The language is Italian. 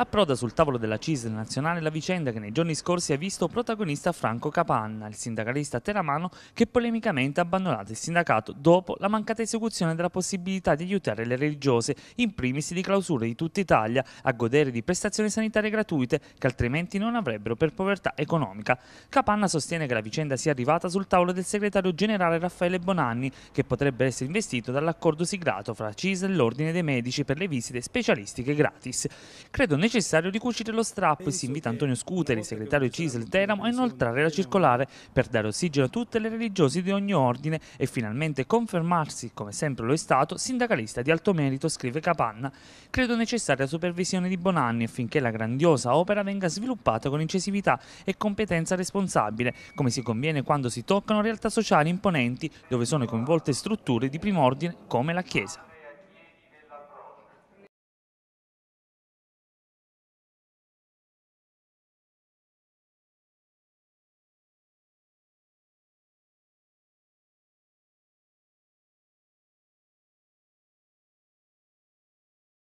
Approda sul tavolo della CISL nazionale la vicenda che nei giorni scorsi ha visto protagonista Franco Capanna, il sindacalista teramano che polemicamente ha abbandonato il sindacato dopo la mancata esecuzione della possibilità di aiutare le religiose, in primis di clausure di tutta Italia, a godere di prestazioni sanitarie gratuite che altrimenti non avrebbero per povertà economica. Capanna sostiene che la vicenda sia arrivata sul tavolo del segretario generale Raffaele Bonanni, che potrebbe essere investito dall'accordo siglato fra CISL e l'Ordine dei Medici per le visite specialistiche gratis. Credo necessario ricucire lo strappo e si invita Antonio Scuteri, segretario Cisel Teramo, a inoltrare la circolare per dare ossigeno a tutte le religiose di ogni ordine e finalmente confermarsi, come sempre lo è stato, sindacalista di alto merito, scrive Capanna. Credo necessaria supervisione di Bonanni affinché la grandiosa opera venga sviluppata con incisività e competenza responsabile, come si conviene quando si toccano realtà sociali imponenti dove sono coinvolte strutture di primo ordine come la Chiesa.